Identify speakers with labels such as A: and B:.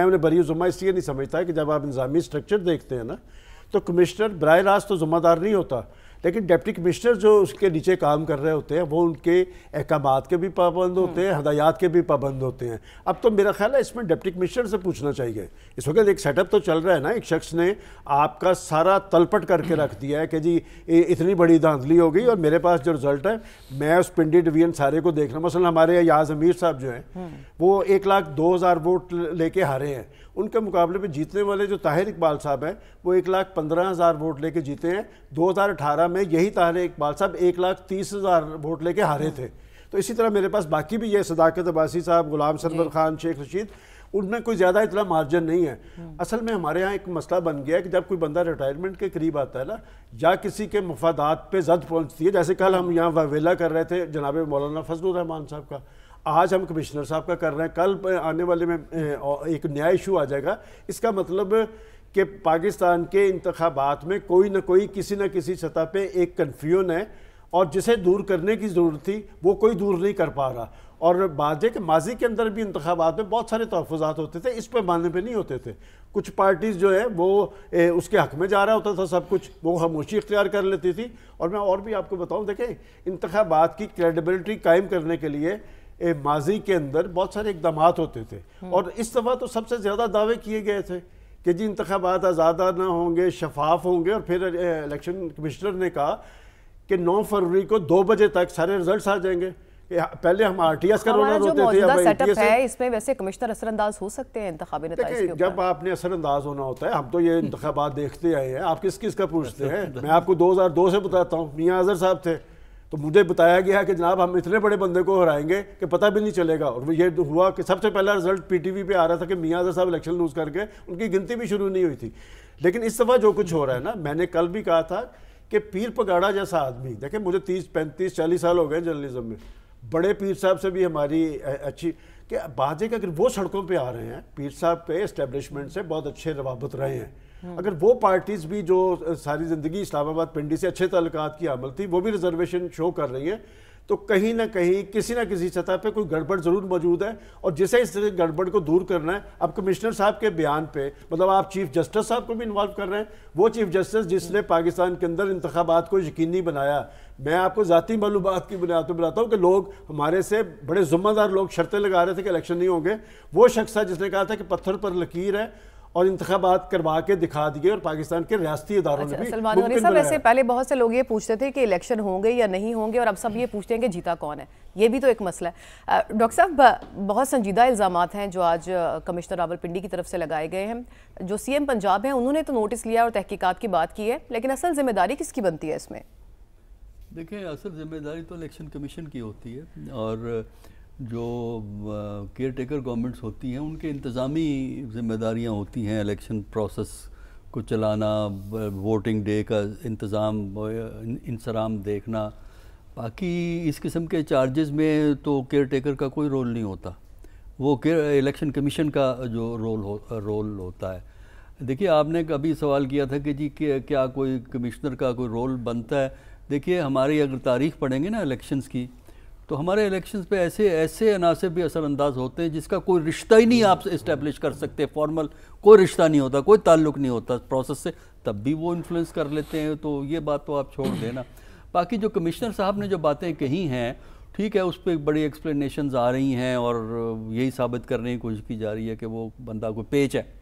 A: उन्हें बरी जुम्मा इसलिए नहीं समझता कि जब आप इंजामी स्ट्रक्चर देखते हैं ना तो कमिश्नर बर रास्त तो ज़ुम्मेदार नहीं होता लेकिन डिप्टी कमिश्नर जो उसके नीचे काम कर रहे होते हैं वो उनके अहकाम के भी पाबंद होते हैं हदायात के भी पाबंद होते हैं अब तो मेरा ख्याल है इसमें डिप्टी कमिश्नर से पूछना चाहिए इस वक्त एक सेटअप तो चल रहा है ना एक शख्स ने आपका सारा तलपट करके रख दिया है कि जी इतनी बड़ी धांधली हो गई और मेरे पास जो रिजल्ट है मैं उस पिंडी डिवीजन सारे को देख रहा हूँ हमारे यहाँ अमीर साहब जो हैं हम्म। वो एक लाख दो हज़ार वोट लेके हारे हैं उनके मुकाबले में जीतने वाले जो ताहिर इकबाल साहब हैं वो एक लाख पंद्रह हज़ार वोट लेके जीते हैं दो हज़ार अठारह में यही तहर इकबाल साहब एक लाख तीस हज़ार वोट लेके हारे थे तो इसी तरह मेरे पास बाकी भी ये सदाकत अब्बासी साहब गुलाम सरबर खान शेख रशीद उनमें कोई ज़्यादा इतना मार्जिन नहीं है हम्म। असल में हमारे यहाँ एक मसला बन गया है कि जब कोई बंदा रिटायरमेंट के करीब आता है ना या किसी के मफादात पे जद पहुँचती है जैसे कल हम यहाँ वावेला कर रहे थे जनाब मौलाना फजल रहमान साहब का आज हम कमिश्नर साहब का कर रहे हैं कल आने वाले में एक नया इशू आ जाएगा इसका मतलब कि पाकिस्तान के इंतबात में कोई ना कोई किसी न किसी सतह पे एक कन्फ्यूजन है और जिसे दूर करने की ज़रूरत थी वो कोई दूर नहीं कर पा रहा और माजे के माजी के अंदर भी इंतबात में बहुत सारे तहफात होते थे इस पर मानने पे नहीं होते थे कुछ पार्टीज़ जो है वो ए, उसके हक में जा रहा होता था सब कुछ वो खामोशी इख्तियार कर लेती थी और मैं और भी आपको बताऊँ देखें इंतबात की क्रेडिबिलिटी कायम करने के लिए ए, माजी के अंदर बहुत सारे इकदाम होते थे हम्म। और इस दफ़ा तो सबसे ज़्यादा दावे किए गए थे कि जी इंतबात ना होंगे शफाफ होंगे और फिर इलेक्शन कमिश्नर ने कहा कि 9 फरवरी को दो बजे तक सारे रिजल्ट्स आ जाएंगे पहले हम आर टी एस का रोना रोते थे अब है
B: इसमें वैसे कमिश्नर असरअंदाज हो सकते हैं इंतबी
A: जब आपने असरअंदाज होना होता है हम तो ये हम्म। इंतबात देखते आए हैं आप किस किस का पूछते हैं मैं आपको 2002 से बताता हूँ मियाँ अजहर साहब थे तो मुझे बताया गया कि जनाब हम इतने बड़े बंदे को हराएंगे कि पता भी नहीं चलेगा और ये तो हुआ कि सबसे पहला रिजल्ट पीटीवी पे आ रहा था कि मियाँ साहब इलेक्शन लूज करके उनकी गिनती भी शुरू नहीं हुई थी लेकिन इस दफ़ा जो कुछ हो रहा है ना मैंने कल भी कहा था कि पीर पगाड़ा जैसा आदमी देखें मुझे तीस पैंतीस चालीस साल हो गए जर्नलिज्म में बड़े पीर साहब से भी हमारी अच्छी कि बाजे के अगर वो सड़कों पे आ रहे हैं पीर साहब पे इस्टेब्लिशमेंट से बहुत अच्छे रवाबत रहे हैं हम्म। अगर वो पार्टीज़ भी जो सारी ज़िंदगी इस्लामाबाद पिंडी से अच्छे तल्लत की अमल थी वो भी रिजर्वेशन शो कर रही हैं तो कहीं ना कहीं किसी ना किसी सतह पे कोई गड़बड़ जरूर मौजूद है और जिसे इस गड़बड़ को दूर करना है अब कमिश्नर साहब के बयान पे मतलब आप चीफ जस्टिस साहब को भी इन्वॉल्व कर रहे हैं वो चीफ जस्टिस जिसने पाकिस्तान के अंदर इंतबात को यकीनी बनाया मैं आपको ज़ाती मालूम की बुनियाद पर बताता हूँ कि लोग हमारे से बड़े ज़ुम्मेदार लोग शर्तें लगा रहे थे कि इलेक्शन नहीं होंगे वो शख्स था जिसने कहा था कि पत्थर पर लकीर है और इंतबात करवा के दिखा दिए और पाकिस्तान के रियाती इदारों ने अच्छा, सलमान
B: पहले बहुत से लोग ये पूछते थे कि इलेक्शन होंगे या नहीं होंगे और अब सब ये पूछते हैं कि जीता कौन है ये भी तो एक मसला है डॉक्टर साहब बहुत संजीदा इल्ज़ाम हैं जो आज कमिश्नर रावलपिंडी की तरफ से लगाए गए हैं जो सी एम पंजाब हैं उन्होंने तो नोटिस लिया और तहकीकत की बात की है लेकिन असल जिम्मेदारी किसकी बनती है इसमें
C: देखें असल जिम्मेदारी तो इलेक्शन कमीशन की होती है और जो केयर टेकर गवर्नमेंट्स होती हैं उनके इंतज़ामी जिम्मेदारियां होती हैं इलेक्शन प्रोसेस को चलाना वोटिंग डे का इंतज़ाम इंसराम देखना बाकी इस किस्म के चार्जेस में तो केयर टेकर का कोई रोल नहीं होता वो केयर इलेक्शन कमीशन का जो रोल हो रोल होता है देखिए आपने कभी सवाल किया था कि जी क्या कोई कमिश्नर का कोई रोल बनता है देखिए हमारी अगर तारीख पढ़ेंगे ना इलेक्शंस की तो हमारे इलेक्शंस पे ऐसे ऐसे अनासर भी असरअंदाज होते हैं जिसका कोई रिश्ता ही नहीं आप इस्टेब्लिश कर सकते फॉर्मल कोई रिश्ता नहीं होता कोई ताल्लुक नहीं होता प्रोसेस से तब भी वो इन्फ्लुएंस कर लेते हैं तो ये बात तो आप छोड़ देना बाकी जो कमिश्नर साहब ने जो बातें कही हैं ठीक है उस पर बड़ी एक्सप्लेनेशन आ रही हैं और यही साबित करने की कोशिश की जा रही है कि वो बंदा कोई पेच है